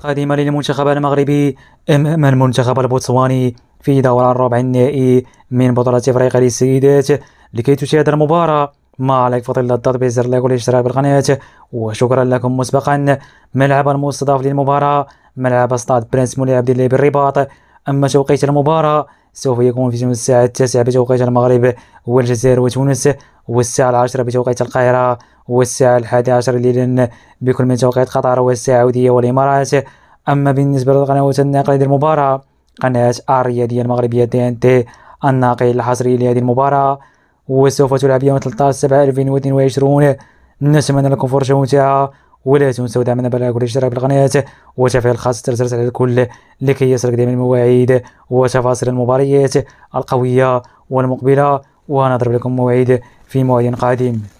قادمة للمنتخب المغربي أمام المنتخب البوتسواني في دور الربع النهائي من بطولة أفريقيا للسيدات لكي تشاهد المباراة مع عليك فضل الضغط بزر لايك والاشتراك بالقناة وشكرا لكم مسبقا ملعب المستضاف للمباراة ملعب استاد برنس مولي عبد الله بالرباط أما توقيت المباراة سوف يكون في الساعة التاسعة بتوقيت المغرب والجزائر وتونس والساعة العاشرة بتوقيت القاهرة والساعة الحادية عشر ليلا بكل من توقيت قطر والسعودية والإمارات أما بالنسبة للقنوات الناقلة للمباراة قناة الرياضية المغربية دي ان تي الناقل الحصري لهذه المباراة وسوف تلعب يوم 13 7 2022 نتمنى لكم فرصة ممتعة ولا تنسوا دعمنا بلايك والاشتراك بالقناة وتفعيل الخاص ترسلت على الكل لكي يصلك دائما المواعيد وتفاصيل المباريات القوية والمقبلة ونضرب لكم موعد في موعد قادم